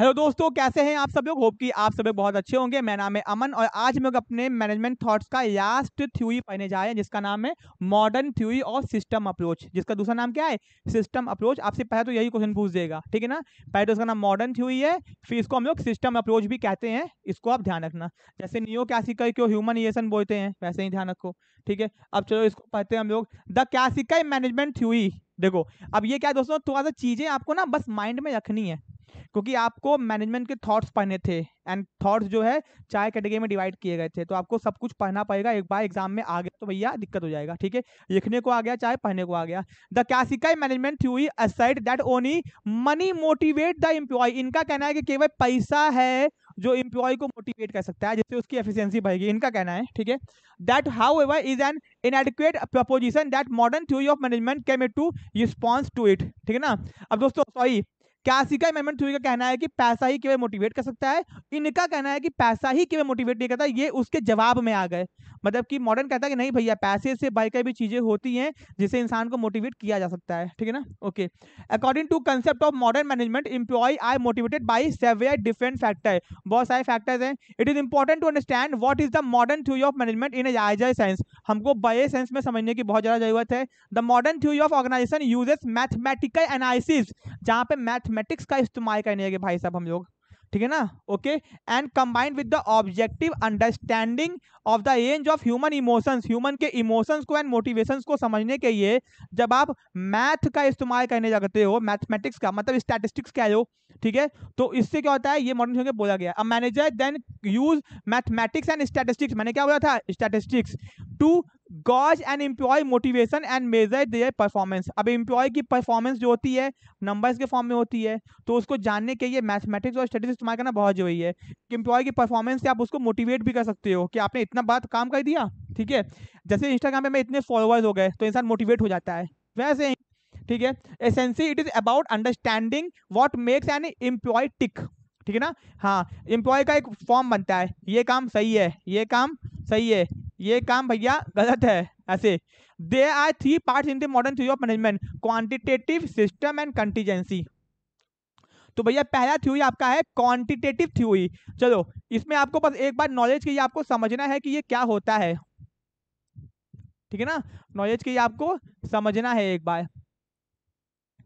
Hello दोस्तों कैसे हैं आप सब लोग होप कि आप सब लोग बहुत अच्छे होंगे मेरा नाम है अमन और आज हम लोग अपने मैनेजमेंट थॉट्स का लास्ट थ्यूरी पढ़ने जा रहे हैं जिसका नाम है मॉडर्न थ्यूरी और सिस्टम अप्रोच जिसका दूसरा नाम क्या है सिस्टम अप्रोच आपसे पहले तो यही क्वेश्चन पूछ देगा ठीक है ना पहले तो उसका नाम मॉडर्न थ्यूरी है फिर इसको हम लोग सिस्टम अप्रोच भी कहते हैं इसको आप ध्यान रखना जैसे नियो क्लासिकल क्यों ह्यूमन रिलेशन बोलते हैं वैसे ही ध्यान रखो ठीक है अब चलो इसको पढ़ते हैं हम लोग द क्लासिकल मैनेजमेंट थ्यूरी देखो अब ये क्या दोस्तों थोड़ा सा चीज़ें आपको ना बस माइंड में रखनी है क्योंकि आपको मैनेजमेंट के थॉट्स पढ़ने थे एंड थॉट्स जो है चार कैटेगरी में डिवाइड किए गए थे तो आपको सब कुछ पढ़ना पड़ेगा एक बार एग्जाम में आ गया तो भैया दिक्कत हो जाएगा ठीक है लिखने को आ गया चाहे पढ़ने को आ गया the classical management theory aside that only money motivate the employee इनका कहना है कि केवल पैसा है जो इम्प्लॉय को मोटिवेट कर सकता है जिससे उसकी एफिशिएंसी बढ़ेगी इनका कहना है ठीक है that however is an inadequate proposition that modern theory of management came to response to it ठीक है ना अब दोस्तों सॉरी का अमेंडमेंट थ्योरी का कहना है कि पैसा ही केवल मोटिवेट कर सकता है इनका कहना है कि पैसा ही केवल मोटिवेट नहीं करता ये उसके जवाब में आ गए मतलब कि मॉडर्न कहता है कि नहीं भैया पैसे से भाई कई भी चीज़ें होती हैं जिसे इंसान को मोटिवेट किया जा सकता है ठीक है ना okay according to concept of modern management employee are motivated by several different factor बहुत सारे फैक्टर्स हैं it is important to understand what is the modern theory of management in एजाइजर साइंस हमको बड़े सेंस में समझने की बहुत ज़्यादा जरूरत है the modern theory of organisation uses mathematical analysis जहाँ पे मैथ मैथमेटिक्स का इस्तेमाल करने करेंगे भाई साहब हम लोग ठीक है ना okay and combined with the objective understanding of the range of human emotions human के इमोशंस को एंड मोटिवेशंस को समझने के लिए जब आप मैथ का इस्तेमाल करने जाते हो मैथमेटिक्स का मतलब स्टैटिस्टिक्स कह लो ठीक है तो इससे क्या होता है ये मॉडर्न के बोला गया अब manager then use mathematics and statistics मैंने क्या बोला था statistics to gauge and employee motivation and measure their performance अब एम्प्लॉय की परफॉर्मेंस जो होती है नंबर्स के फॉर्म में होती है तो उसको जानने के लिए मैथमेटिक्स और स्टडीज इस्तेमाल करना बहुत जरूरी है कि एम्प्लॉय की परफॉर्मेंस से आप उसको मोटिवेट भी कर सकते हो कि आपने इतना बात काम कर दिया ठीक है जैसे इंस्टाग्राम पे मैं इतने फॉलोअर्स हो गए तो इंसान मोटिवेट हो जाता है वैसे ठीक है essentially it is about understanding what makes an employee tick ठीक है ना हाँ एम्प्लॉय का एक फॉर्म बनता है ये काम सही है ये काम सही है ये काम भैया गलत है ऐसे there are three part in the modern theory of management quantitative system and contingency तो भैया पहला थ्योरी आपका है क्वांटिटेटिव थ्योरी चलो इसमें आपको बस एक बार नॉलेज के लिए आपको समझना है कि ये क्या होता है ठीक है ना नॉलेज के लिए आपको समझना है एक बार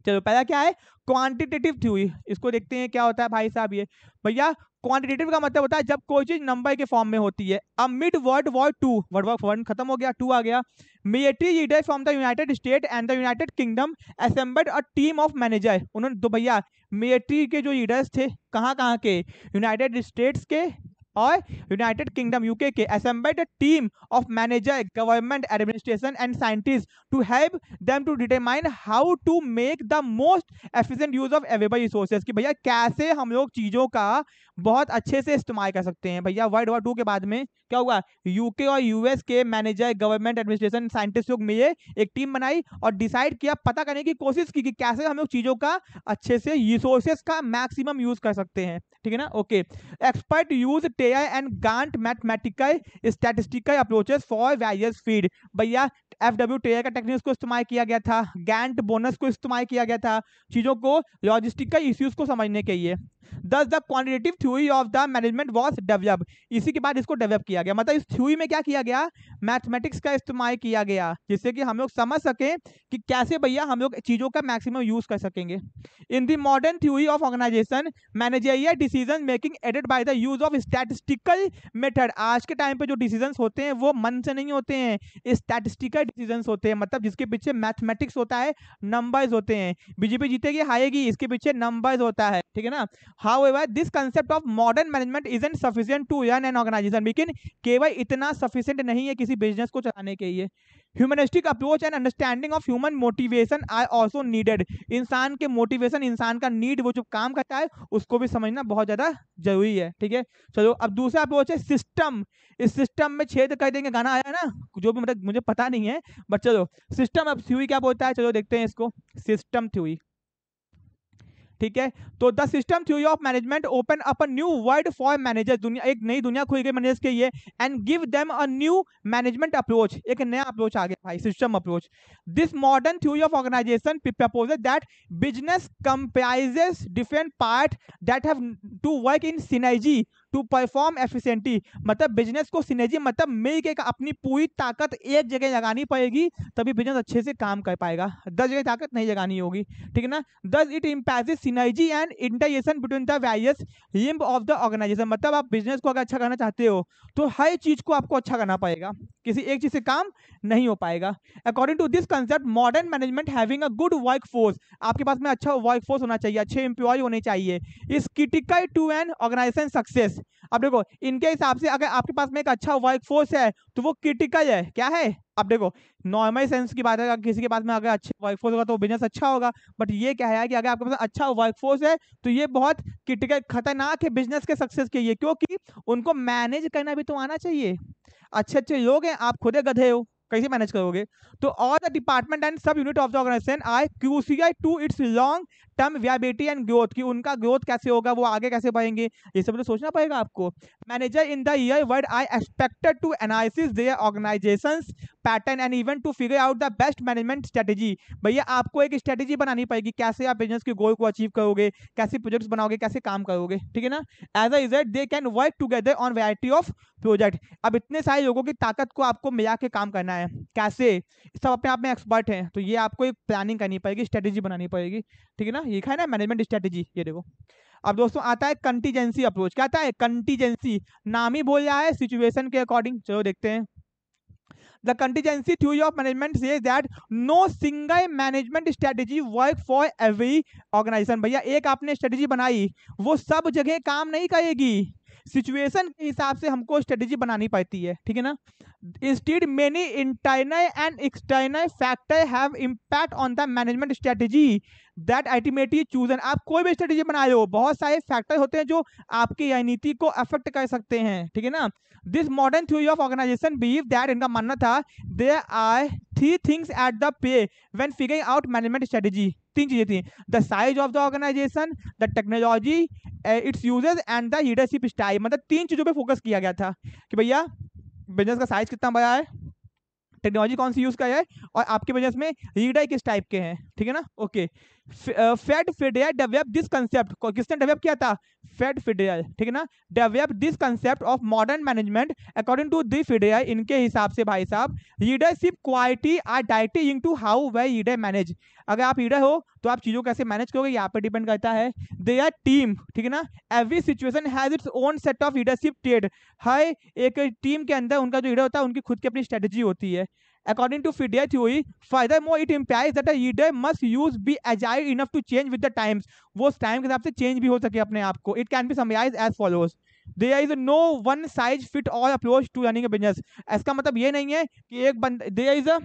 चलो पहला क्या है क्वांटिटेटिव थ्यूरी इसको देखते हैं क्या होता है भाई साहब ये भैया क्वांटिटेटिव का मतलब होता है जब कोई चीज नंबर के फॉर्म में होती है अब mid world war two world war one खत्म हो गया टू आ गया military leader from the United State and the United Kingdom assembled a team of manager उन्होंने तो भैया मिलिट्री के जो लीडर्स थे कहाँ कहाँ के यूनाइटेड स्टेट्स के और यूनाइटेड किंगडम यूके के assembled team of manager government administration and scientist to help them to determine how to make the most efficient use of available resources कि भैया कैसे हम लोग चीज़ों का बहुत अच्छे से इस्तेमाल कर सकते हैं भैया वर्ल्ड वॉर टू के बाद में क्या हुआ यूके और यूएस के मैनेजर गवर्नमेंट एडमिनिस्ट्रेशन साइंटिस्ट लोग मिले एक टीम बनाई और डिसाइड किया पता करने की कोशिश की कि कैसे हम लोग चीज़ों का अच्छे से रिसोर्सेज का मैक्सिमम यूज़ कर सकते हैं ठीक है ना okay expert use criteria and Gantt mathematical statistical approaches for various field भैया एफ डब्ल्यू टेयर का टेक्निक्स को इस्तेमाल किया गया था गैंट बोनस को इस्तेमाल किया गया था चीज़ों को लॉजिस्टिकल इश्यूज को समझने के लिए thus the quantitative theory of the management was develop इसी के बाद इसको डेवलप किया गया मतलब इस थ्यूरी में क्या किया गया मैथमेटिक्स का इस्तेमाल किया गया जिससे कि हम लोग समझ सकें कि कैसे भैया हम लोग चीज़ों का मैक्सिमम यूज कर सकेंगे in the modern theory of organisation managerial decision making aided by the use of statistical method आज के टाइम पर जो डिसीजन होते हैं वो मन से नहीं होते हैं स्टैटिस्टिकल डिसीजन होते हैं मतलब जिसके पीछे मैथमेटिक्स होता है नंबर्स होते हैं बीजेपी जीतेगी हारेगी इसके पीछे नंबर्स होता है ठीक है ना however this concept of modern management isn't sufficient to run an organization लेकिन केवल इतना sufficient नहीं है किसी business को चलाने के लिए humanistic approach and understanding of human motivation are also needed इंसान के मोटिवेशन इंसान का नीड वो जो काम करता है उसको भी समझना बहुत ज़्यादा जरूरी है ठीक है चलो अब दूसरा अप्रोच है सिस्टम इस सिस्टम में छेद कर देंगे गाना आया ना जो भी मतलब मुझे पता नहीं है बट चलो सिस्टम अब थ्यू क्या बोलता है चलो देखते हैं इसको सिस्टम थ्यू ठीक है तो the system theory of management open up new world for manager दुनिया एक नई दुनिया खुल गई मैनेजर्स के लिए and give them a new management approach एक नया अप्रोच आ गया भाई system approach this modern theory of organisation propose that business comprises different part that have to work in synergy to perform efficiently मतलब business को synergy मतलब मिल के अपनी पूरी ताकत एक जगह लगानी पड़ेगी तभी बिजनेस अच्छे से काम कर पाएगा दस जगह ताकत नहीं लगानी होगी ठीक है ना thus it emphasis synergy and interaction between the various limb of the organisation मतलब आप बिजनेस को अगर अच्छा करना चाहते हो तो हर चीज़ को आपको अच्छा करना पड़ेगा किसी एक चीज से काम नहीं हो पाएगा according to this concept modern management having a good workforce आपके पास में अच्छा वर्क फोर्स होना चाहिए अच्छे एम्प्लॉय होने चाहिए is critical to an organisation success अब देखो इनके हिसाब से अगर आपके पास में एक अच्छा वर्क फोर्स है तो वो क्रिटिकल है क्या है अब देखो नॉर्मल सेंस की बात है अगर किसी के पास में अगर अच्छे वर्कफोर्स होगा तो बिजनेस अच्छा होगा बट ये क्या है कि अगर आपके पास अच्छा वर्कफोर्स है तो ये बहुत क्रिटिकल खतरनाक है बिजनेस के सक्सेस के लिए क्योंकि उनको मैनेज करना भी तो आना चाहिए अच्छे अच्छे लोग हैं आप खुद गधे हो कैसे मैनेज करोगे तो all the department and sub unit of the organisation are key सी आई to its long term viability and growth कि उनका ग्रोथ कैसे होगा वो आगे कैसे बढ़ेंगे ये सब तो सोचना पड़ेगा आपको मैनेजर इन द ईयर वर्ड are expected to analysis their organisation pattern and event to figure out the best management strategy भैया आपको एक स्ट्रेटेजी बनानी पड़ेगी कैसे आप बिजनेस के गोल को अचीव करोगे कैसे प्रोजेक्ट्स बनाओगे कैसे काम करोगे ठीक है ना as a result they can work together on variety of project अब इतने सारे लोगों की ताकत को आपको मिला के काम करना है कैसे सब अपने आप में एक्सपर्ट हैं तो ये आपको एक प्लानिंग करनी पड़ेगी स्ट्रेटेजी बनानी पड़ेगी ठीक है ना ये है ना मैनेजमेंट स्ट्रेटेजी ये देखो अब दोस्तों आता है कंटीजेंसी अप्रोच क्या आता है कंटीजेंसी नाम ही बोल रहा है सिचुएशन के अकॉर्डिंग चलो देखते हैं the contingency theory of management says that no single management strategy work for every organization bhaiya ek aapne strategy banayi wo sab jagah kaam nahi karegi situation के हिसाब से हमको स्ट्रेटेजी बनानी पड़ती है ठीक है ना instead many internal and external factor have impact on the management strategy that ultimately chosen आप कोई भी स्ट्रेटेजी बना लो बहुत सारे फैक्टर होते हैं जो आपकी रणनीति को अफेक्ट कर सकते हैं ठीक है ना this modern theory of organisation believe that इनका मानना था there are three things at the pay when figuring out management strategy तीन चीजें थी the size of the organisation the technology its uses and the leadership style मतलब तीन चीज़ों पे फोकस किया गया था कि भैया बिजनेस का साइज कितना बड़ा है टेक्नोलॉजी कौन सी यूज़ का है और आपके बिजनेस में लीडर किस टाइप के हैं ठीक है ना okay okay. Fred Fiedler develop this concept किसने डेवलप किया था फेड फिडिया ठीक है ना develop this concept of modern management according to the Fiedler इनके हिसाब से भाई साहब leadership quality are directly directing to how we leader manage अगर आप लीडर हो तो आप चीज़ों कैसे मैनेज करोगे यहाँ पे डिपेंड करता है दे आर टीम ठीक है ना every situation has its own set of leadership trait हर एक टीम के अंदर उनका जो लीडर होता है उनकी खुद की अपनी स्ट्रेटजी होती है According to Fidei theory, furthermore, it implies that a reader must use be agile enough to change with the times. वो टाइम के हिसाब से चेंज भी हो सके अपने आप को. It can be summarized as follows. There is no one size fit all approach to running business इसका मतलब ये नहीं है कि एक बंदा there is a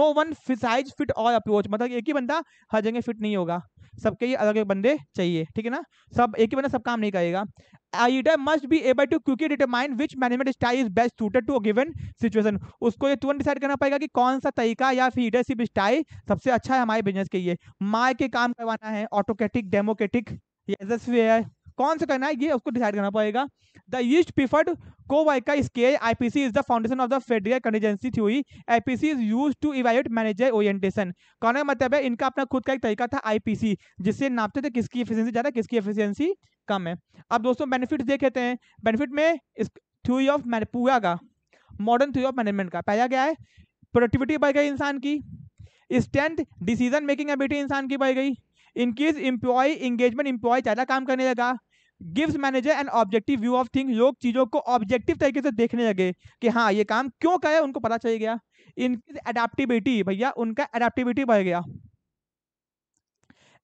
no one size fit all approach मतलब एक ही बंदा हर जगह फिट नहीं होगा सबके लिए अलग अलग बंदे चाहिए ठीक है ना सब एक ही बंदा सब काम नहीं करेगा a leader must be able to quickly determine which management style is best suited to a given situation उसको ये तुरंत डिसाइड करना पड़ेगा कि कौन सा तरीका या फिर लीडरशिप स्टाइल सबसे अच्छा है हमारे बिजनेस के लिए मार के काम करवाना है ऑटोकेटिक डेमोक्रेटिक यशस्वी है कौन सा करना है ये उसको डिसाइड करना पड़ेगा द ईस्ट स्के आई स्केल सी is the foundation of the Fiedler contingency theory सी is use to evaluate manager orientation कहने का मतलब है इनका अपना खुद का एक तरीका था आई पी सी जिससे नापते थे किसकी एफिशियंसी ज़्यादा किसकी एफिशियंसी कम है अब दोस्तों बेनिफिट देख लेते हैं बेनिफिट में थ्योरी ऑफ पूरा का मॉडर्न थ्योरी ऑफ मैनेजमेंट का पहला क्या है प्रोडक्टिविटी बढ़ गई इंसान की स्ट्रेंथ डिसीजन मेकिंग एबिलिटी इंसान की बढ़ गई इंक्रीज इम्प्लॉय इंगेजमेंट इम्प्लॉय ज़्यादा काम करने लगा gives manager and objective view of thing लोग चीज़ों को ऑब्जेक्टिव तरीके से देखने लगे कि हाँ ये काम क्यों करे उनको पता चल गया इनकी अडेप्टिबिलिटी भैया उनका अडेप्टिबिलिटी बढ़ गया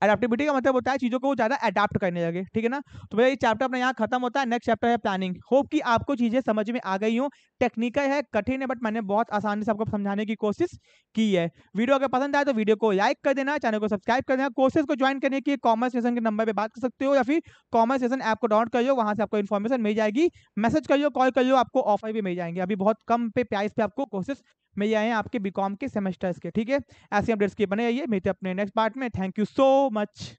अडेप्टिबिलिटी का मतलब होता है चीज़ों को वो ज़्यादा अडाप्ट करने लगे ठीक है ना तो भैया ये चैप्टर अपना यहाँ खत्म होता है नेक्स्ट चैप्टर है प्लानिंग होप कि आपको चीज़ें समझ में आ गई हूँ टेक्निकल है कठिन है बट मैंने बहुत आसानी से आपको समझाने की कोशिश की है वीडियो अगर पसंद आए तो वीडियो को लाइक कर देना चैनल को सब्सक्राइब कर देना कोर्सेज को ज्वाइन करने के कॉमर्स सेशन के नंबर पर बात कर सकते हो या फिर कॉमर्स सेशन ऐप को डाउनलोड करियो वहाँ से आपको इन्फॉर्मेशन मिल जाएगी मैसेज करियो कॉल करियो आपको ऑफर भी मिल जाएंगे अभी बहुत कम पे प्राइस पे आपको कोशिश में ये आए आपके बीकॉम के सेमेस्टर्स के ठीक है ऐसे अपडेट्स के बने आइए मिलते अपने नेक्स्ट पार्ट में थैंक यू सो मच